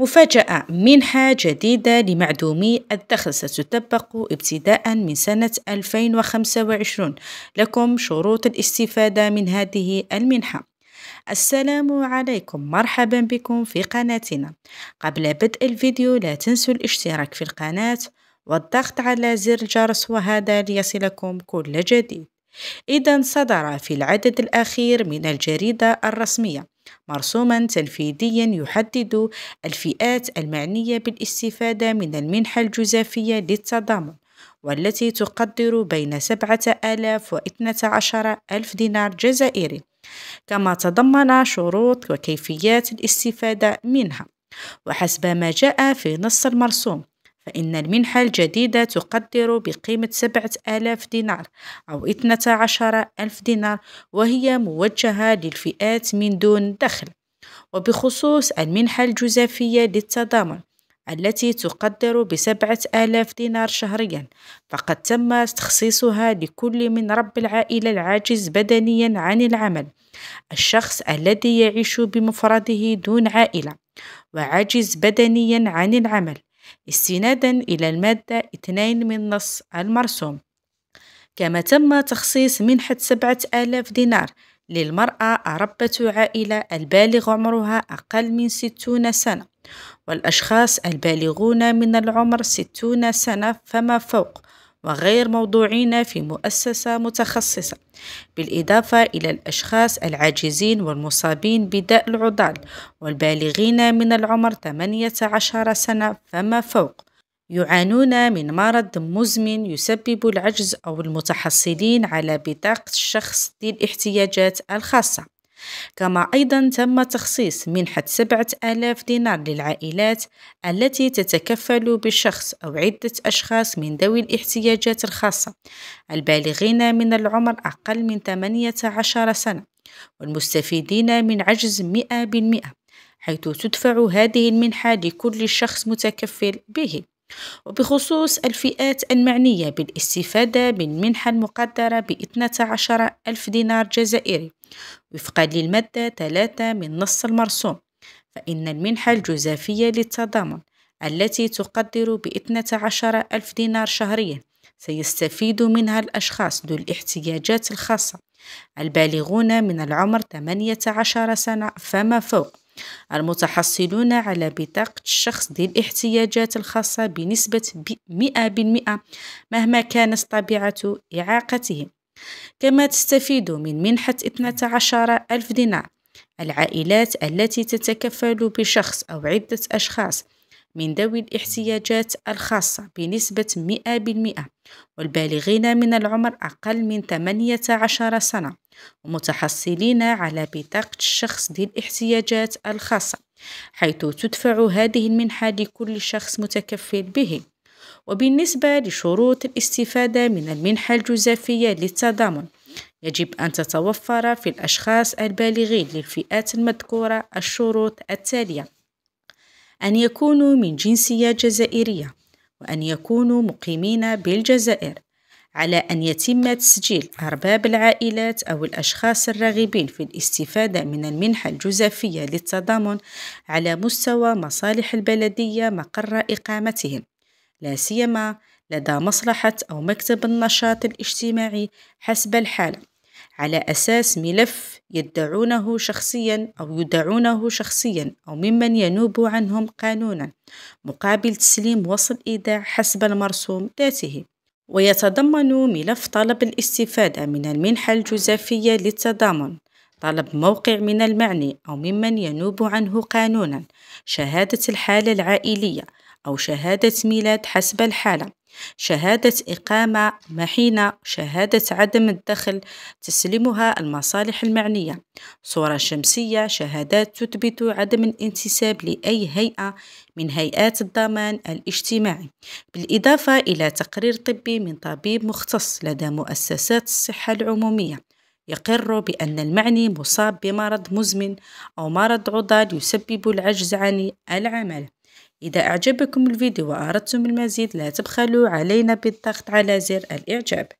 مفاجأة منحة جديدة لمعدومي الدخل ستطبق ابتداء من سنة 2025 لكم شروط الاستفادة من هذه المنحة السلام عليكم مرحبا بكم في قناتنا قبل بدء الفيديو لا تنسوا الاشتراك في القناة والضغط على زر الجرس وهذا ليصلكم كل جديد إذا صدر في العدد الأخير من الجريدة الرسمية مرسوما تنفيذيا يحدد الفئات المعنية بالاستفادة من المنحة الجزافية للتضامن والتي تقدر بين سبعة آلاف واثنى عشر ألف دينار جزائري كما تضمن شروط وكيفيات الاستفادة منها وحسب ما جاء في نص المرسوم فإن المنحة الجديدة تقدر بقيمة سبعة آلاف دينار أو عشر ألف دينار وهي موجهة للفئات من دون دخل وبخصوص المنحة الجزافية للتضامن التي تقدر بسبعة آلاف دينار شهريا فقد تم تخصيصها لكل من رب العائلة العاجز بدنيا عن العمل الشخص الذي يعيش بمفرده دون عائلة وعاجز بدنيا عن العمل استنادا إلى المادة 2 من نص المرسوم كما تم تخصيص منحة 7000 دينار للمرأة ربة عائلة البالغ عمرها أقل من 60 سنة والأشخاص البالغون من العمر 60 سنة فما فوق وغير موضوعين في مؤسسة متخصصة بالإضافة إلى الأشخاص العاجزين والمصابين بداء العضال والبالغين من العمر 18 سنة فما فوق يعانون من مرض مزمن يسبب العجز أو المتحصلين على بطاقة الشخص ذي الاحتياجات الخاصة كما أيضا تم تخصيص منحة سبعة آلاف دينار للعائلات التي تتكفل بشخص أو عدة أشخاص من ذوي الاحتياجات الخاصة البالغين من العمر أقل من 18 سنة والمستفيدين من عجز 100% حيث تدفع هذه المنحة لكل شخص متكفل به وبخصوص الفئات المعنية بالاستفادة من منحة المقدرة ب 12 ألف دينار جزائري وفقا للمادة 3 من نص المرسوم فإن المنحة الجزافية للتضامن التي تقدر ب 12 ألف دينار شهريا سيستفيد منها الأشخاص ذو الاحتياجات الخاصة البالغون من العمر 18 سنة فما فوق المتحصلون على بطاقة الشخص ذي الاحتياجات الخاصة بنسبة 100% مهما كانت طبيعة إعاقته كما تستفيد من منحة 12 ألف دينار العائلات التي تتكفل بشخص أو عدة أشخاص من ذوي الاحتياجات الخاصة بنسبة 100% والبالغين من العمر أقل من 18 سنة ومتحصلين على بطاقة الشخص ذي الاحتياجات الخاصة حيث تدفع هذه المنحة لكل شخص متكفل به وبالنسبة لشروط الاستفادة من المنحة الجزافية للتضامن يجب أن تتوفر في الأشخاص البالغين للفئات المذكورة الشروط التالية أن يكونوا من جنسية جزائرية وأن يكونوا مقيمين بالجزائر على أن يتم تسجيل أرباب العائلات أو الأشخاص الراغبين في الاستفادة من المنحة الجزافية للتضامن على مستوى مصالح البلدية مقر إقامتهم لا سيما لدى مصلحة أو مكتب النشاط الاجتماعي حسب الحالة على أساس ملف يدعونه شخصيا أو يدعونه شخصيا أو ممن ينوب عنهم قانونا مقابل تسليم وصل إيداع حسب المرسوم ذاته ويتضمن ملف طلب الاستفادة من المنحة الجزافية للتضامن طلب موقع من المعني أو ممن ينوب عنه قانونا شهادة الحالة العائلية أو شهادة ميلاد حسب الحالة شهادة إقامة محينة شهادة عدم الدخل تسلمها المصالح المعنية صورة شمسية شهادات تثبت عدم الانتساب لأي هيئة من هيئات الضمان الاجتماعي بالإضافة إلى تقرير طبي من طبيب مختص لدى مؤسسات الصحة العمومية يقر بأن المعني مصاب بمرض مزمن أو مرض عضال يسبب العجز عن العمل إذا أعجبكم الفيديو وأردتم المزيد لا تبخلوا علينا بالضغط على زر الإعجاب